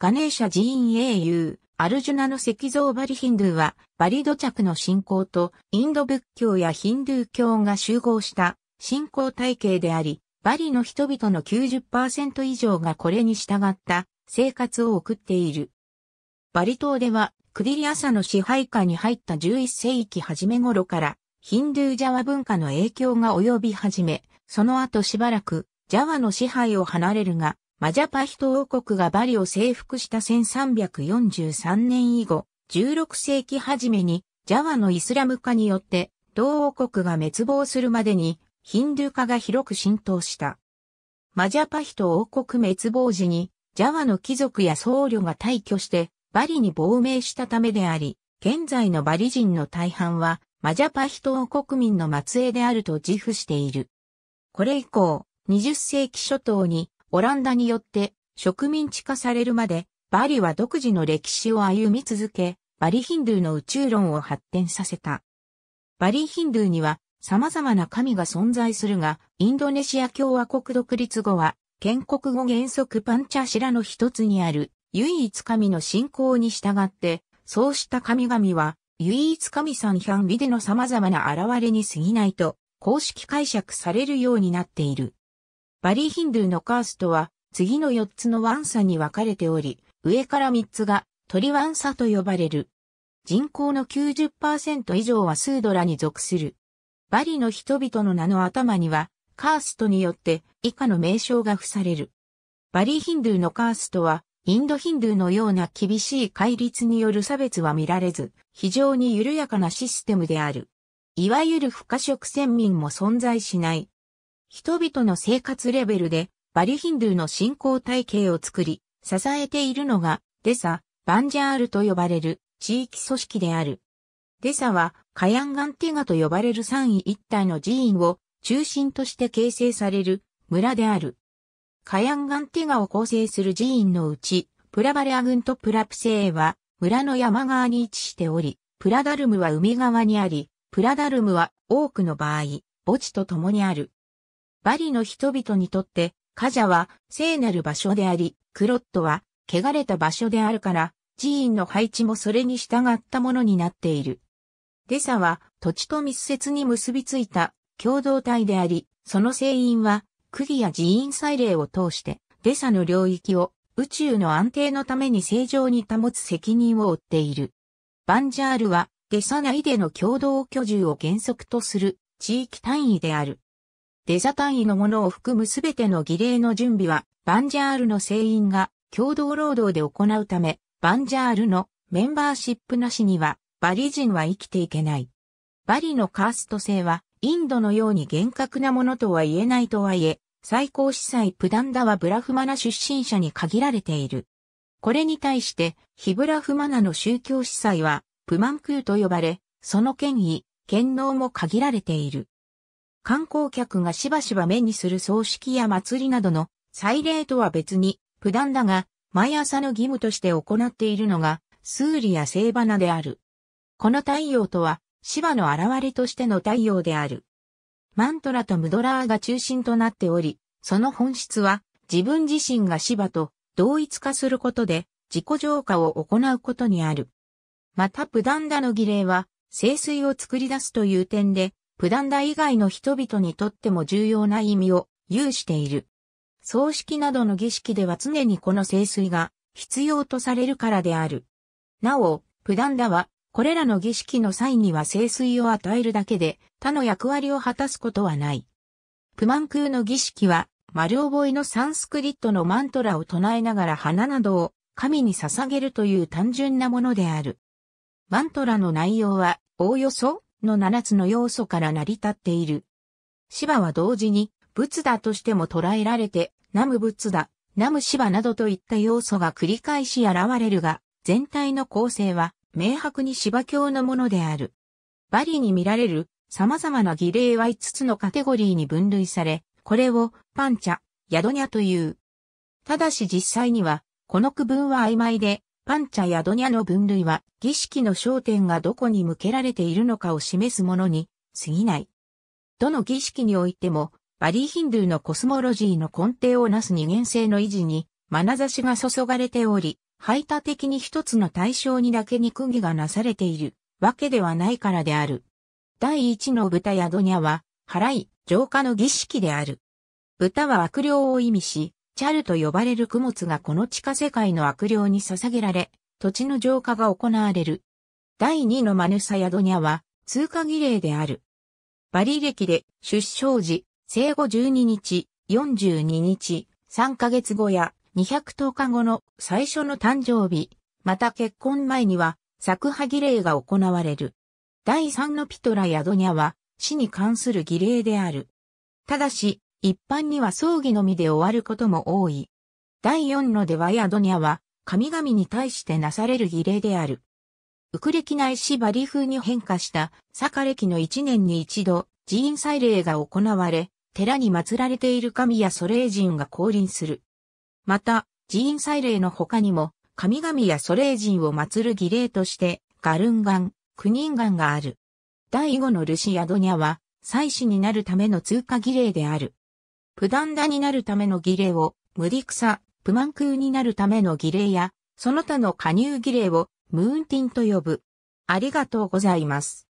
ガネーシャ寺院英雄、アルジュナの石像バリヒンドゥは、バリ土着の信仰と、インド仏教やヒンドゥー教が集合した信仰体系であり、バリの人々の90%以上がこれに従った生活を送っている。バリ島では、クディリアサの支配下に入った11世紀初め頃から、ヒンドゥージャワ文化の影響が及び始め、その後しばらく、ジャワの支配を離れるが、マジャパヒト王国がバリを征服した1343年以後、16世紀初めにジャワのイスラム化によって同王国が滅亡するまでにヒンドゥー化が広く浸透した。マジャパヒト王国滅亡時にジャワの貴族や僧侶が退去してバリに亡命したためであり、現在のバリ人の大半はマジャパヒト王国民の末裔であると自負している。これ以降、20世紀初頭にオランダによって植民地化されるまで、バリは独自の歴史を歩み続け、バリヒンドゥーの宇宙論を発展させた。バリヒンドゥーには様々な神が存在するが、インドネシア共和国独立後は、建国後原則パンチャシラの一つにある、唯一神の信仰に従って、そうした神々は、唯一神さん美での様々な現れに過ぎないと、公式解釈されるようになっている。バリヒンドゥーのカーストは、次の4つのワンサに分かれており、上から3つが、トリワンサと呼ばれる。人口の90%以上はスードラに属する。バリの人々の名の頭には、カーストによって以下の名称が付される。バリヒンドゥーのカーストは、インドヒンドゥーのような厳しい戒律による差別は見られず、非常に緩やかなシステムである。いわゆる不可食先民も存在しない。人々の生活レベルでバリヒンドゥーの信仰体系を作り、支えているのがデサ、バンジャールと呼ばれる地域組織である。デサはカヤンガンティガと呼ばれる三位一体の寺院を中心として形成される村である。カヤンガンティガを構成する寺院のうち、プラバレア郡とプラプセーは村の山側に位置しており、プラダルムは海側にあり、プラダルムは多くの場合、墓地と共にある。バリの人々にとって、カジャは聖なる場所であり、クロットは汚れた場所であるから、寺院の配置もそれに従ったものになっている。デサは土地と密接に結びついた共同体であり、その聖員は、釘や寺院祭礼を通して、デサの領域を宇宙の安定のために正常に保つ責任を負っている。バンジャールは、デサ内での共同居住を原則とする地域単位である。デザ単位のものを含むすべての儀礼の準備は、バンジャールの船員が共同労働で行うため、バンジャールのメンバーシップなしには、バリ人は生きていけない。バリのカースト制は、インドのように厳格なものとは言えないとはいえ、最高司祭プダンダはブラフマナ出身者に限られている。これに対して、ヒブラフマナの宗教司祭は、プマンクーと呼ばれ、その権威、権能も限られている。観光客がしばしば目にする葬式や祭りなどの祭礼とは別に、普段だが、毎朝の義務として行っているのが、スーリや聖花である。この太陽とは、芝の現れとしての太陽である。マントラとムドラーが中心となっており、その本質は、自分自身が芝と同一化することで、自己浄化を行うことにある。また、プダンダの儀礼は、聖水を作り出すという点で、プダンダ以外の人々にとっても重要な意味を有している。葬式などの儀式では常にこの聖水が必要とされるからである。なお、プダンダは、これらの儀式の際には聖水を与えるだけで、他の役割を果たすことはない。プマンクーの儀式は、丸覚えのサンスクリットのマントラを唱えながら花などを神に捧げるという単純なものである。マントラの内容は、おおよその七つの要素から成り立っている。芝は同時に、仏陀としても捉えられて、ナム仏陀、ナム芝などといった要素が繰り返し現れるが、全体の構成は明白に芝教のものである。バリに見られる様々な儀礼は5つのカテゴリーに分類され、これをパンチャ、ヤドニャという。ただし実際には、この区分は曖昧で、パンチャやドニャの分類は儀式の焦点がどこに向けられているのかを示すものに過ぎない。どの儀式においてもバリーヒンドゥーのコスモロジーの根底をなす二元性の維持に眼差しが注がれており、排他的に一つの対象にだけに釘がなされているわけではないからである。第一の豚やドニャは、払い、浄化の儀式である。豚は悪霊を意味し、チャルと呼ばれる供物がこの地下世界の悪霊に捧げられ、土地の浄化が行われる。第2のマヌサヤドニャは、通過儀礼である。バリ歴で出生時、生後12日、42日、3ヶ月後や210日後の最初の誕生日、また結婚前には、作破儀礼が行われる。第3のピトラヤドニャは、死に関する儀礼である。ただし、一般には葬儀のみで終わることも多い。第四のではやドニャは、神々に対してなされる儀礼である。ウクレキナいバリ風に変化した、サカレキの一年に一度、寺院祭礼が行われ、寺に祀られている神や祖霊人が降臨する。また、寺院祭礼の他にも、神々や祖霊人を祀る儀礼として、ガルンガン、クニンガンがある。第五のルシアドニャは、祭祀になるための通過儀礼である。プダンダになるための儀礼を、無理草、不満プマンクーになるための儀礼や、その他の加入儀礼を、ムーンティンと呼ぶ。ありがとうございます。